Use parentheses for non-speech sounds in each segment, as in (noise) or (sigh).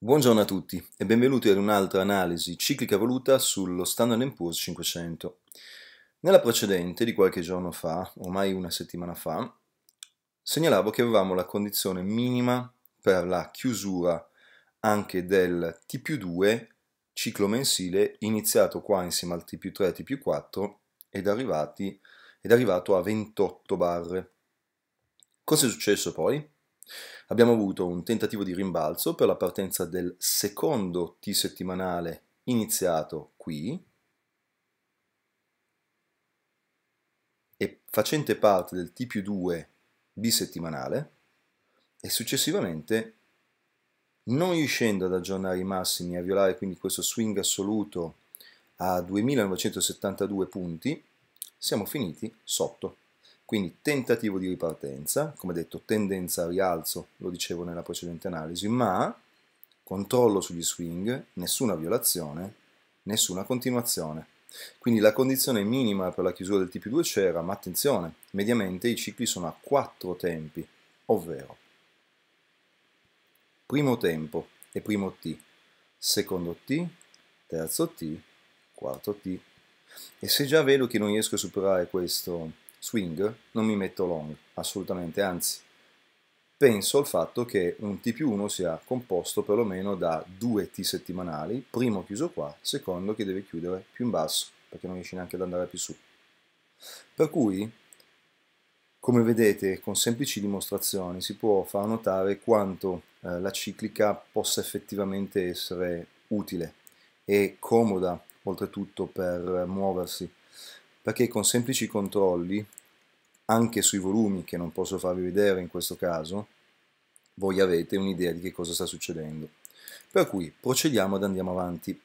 Buongiorno a tutti e benvenuti ad un'altra analisi ciclica voluta sullo Standard Poor's 500. Nella precedente, di qualche giorno fa, ormai una settimana fa, segnalavo che avevamo la condizione minima per la chiusura anche del T 2 ciclo mensile iniziato qua insieme al T 3 e T 4 ed, arrivati, ed arrivato a 28 barre. Cosa è successo poi? Abbiamo avuto un tentativo di rimbalzo per la partenza del secondo T settimanale iniziato qui e facente parte del T più 2 bisettimanale e successivamente non riuscendo ad aggiornare i massimi a violare quindi questo swing assoluto a 2972 punti siamo finiti sotto quindi tentativo di ripartenza, come detto tendenza al rialzo, lo dicevo nella precedente analisi, ma controllo sugli swing, nessuna violazione, nessuna continuazione. Quindi la condizione minima per la chiusura del TP2 c'era, ma attenzione, mediamente i cicli sono a quattro tempi, ovvero primo tempo e primo T, secondo T, terzo T, quarto T. E se già vedo che non riesco a superare questo swing non mi metto long, assolutamente, anzi penso al fatto che un T più 1 sia composto perlomeno da due T settimanali, primo chiuso qua, secondo che deve chiudere più in basso, perché non riesce neanche ad andare più su. Per cui, come vedete, con semplici dimostrazioni si può far notare quanto eh, la ciclica possa effettivamente essere utile e comoda, oltretutto, per eh, muoversi perché con semplici controlli, anche sui volumi che non posso farvi vedere in questo caso, voi avete un'idea di che cosa sta succedendo. Per cui procediamo ed andiamo avanti.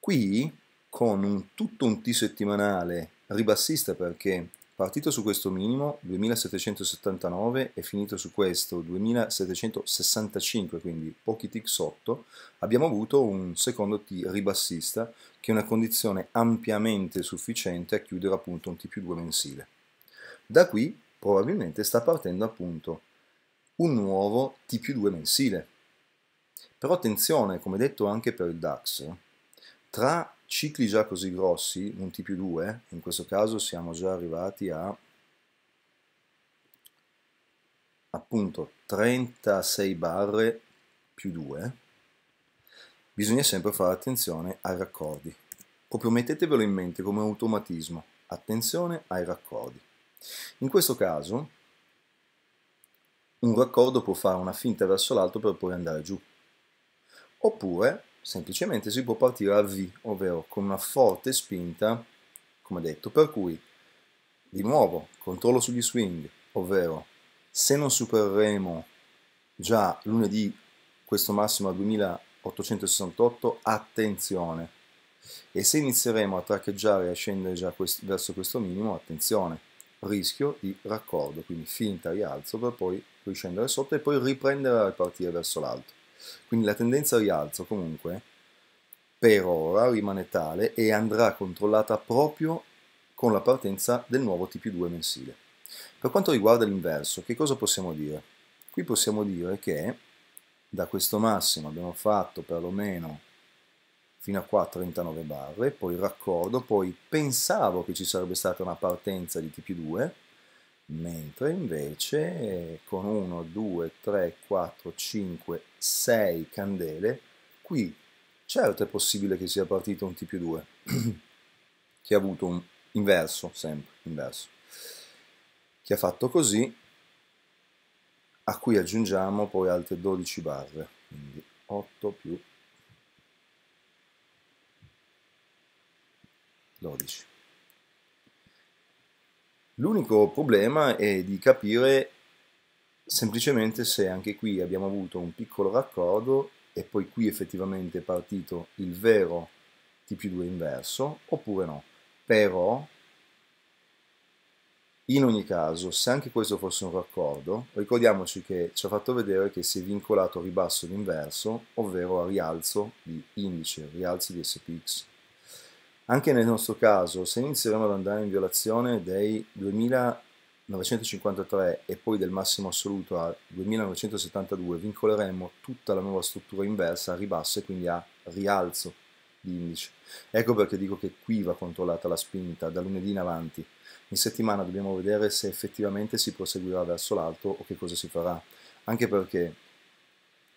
Qui con un, tutto un T settimanale ribassista perché Partito su questo minimo 2779 e finito su questo 2765, quindi pochi tick sotto, abbiamo avuto un secondo T ribassista che è una condizione ampiamente sufficiente a chiudere appunto un T più 2 mensile. Da qui probabilmente sta partendo appunto un nuovo T più 2 mensile. Però attenzione, come detto anche per il DAX, tra cicli già così grossi, multi più 2, in questo caso siamo già arrivati a appunto 36 barre più 2, bisogna sempre fare attenzione ai raccordi. Proprio mettetevelo in mente come automatismo, attenzione ai raccordi. In questo caso un raccordo può fare una finta verso l'alto per poi andare giù. Oppure semplicemente si può partire a V, ovvero con una forte spinta, come detto, per cui di nuovo controllo sugli swing, ovvero se non supereremo già lunedì questo massimo a 2868, attenzione. E se inizieremo a traccheggiare e a scendere già quest verso questo minimo, attenzione, rischio di raccordo, quindi finta rialzo per poi riscendere sotto e poi riprendere a partire verso l'alto. Quindi la tendenza al rialzo comunque per ora rimane tale e andrà controllata proprio con la partenza del nuovo TP2 mensile. Per quanto riguarda l'inverso, che cosa possiamo dire? Qui possiamo dire che da questo massimo abbiamo fatto perlomeno fino a qua 39 barre, poi raccordo, poi pensavo che ci sarebbe stata una partenza di TP2, mentre invece con 1, 2, 3, 4, 5, 6 candele, qui certo è possibile che sia partito un T2, più (clears throat) che ha avuto un inverso, sempre inverso, che ha fatto così, a cui aggiungiamo poi altre 12 barre, quindi 8 più 12. L'unico problema è di capire semplicemente se anche qui abbiamo avuto un piccolo raccordo e poi qui effettivamente è partito il vero T più 2 inverso oppure no. Però, in ogni caso, se anche questo fosse un raccordo, ricordiamoci che ci ha fatto vedere che si è vincolato a ribasso l'inverso, ovvero a rialzo di indice, rialzo di SPX. Anche nel nostro caso, se inizieremo ad andare in violazione dei 2953 e poi del massimo assoluto a 2972, vincoleremo tutta la nuova struttura inversa a ribasso e quindi a rialzo di indice. Ecco perché dico che qui va controllata la spinta da lunedì in avanti. In settimana dobbiamo vedere se effettivamente si proseguirà verso l'alto o che cosa si farà. Anche perché,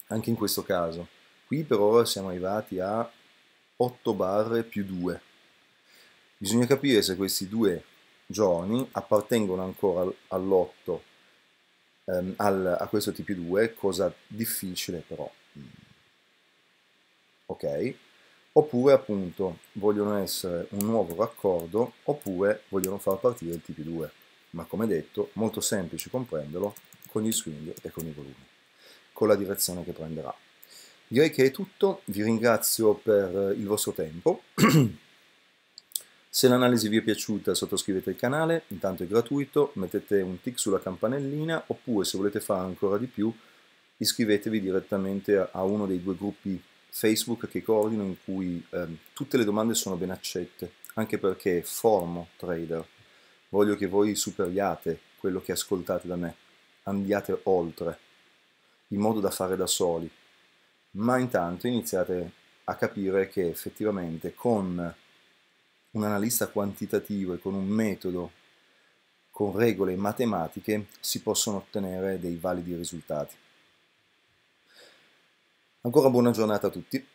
anche in questo caso, qui per ora siamo arrivati a 8 barre più 2 Bisogna capire se questi due giorni appartengono ancora all'otto, ehm, al, a questo TP2, cosa difficile però. Mm. Ok? Oppure appunto vogliono essere un nuovo raccordo, oppure vogliono far partire il TP2. Ma come detto, molto semplice comprenderlo con gli swing e con i volumi, con la direzione che prenderà. Direi che è tutto, vi ringrazio per eh, il vostro tempo. (clears throat) Se l'analisi vi è piaciuta sottoscrivete il canale, intanto è gratuito, mettete un tic sulla campanellina oppure se volete fare ancora di più iscrivetevi direttamente a uno dei due gruppi Facebook che coordino in cui eh, tutte le domande sono ben accette, anche perché formo trader, voglio che voi superiate quello che ascoltate da me, andiate oltre, in modo da fare da soli, ma intanto iniziate a capire che effettivamente con un analista quantitativo e con un metodo con regole matematiche si possono ottenere dei validi risultati. Ancora buona giornata a tutti.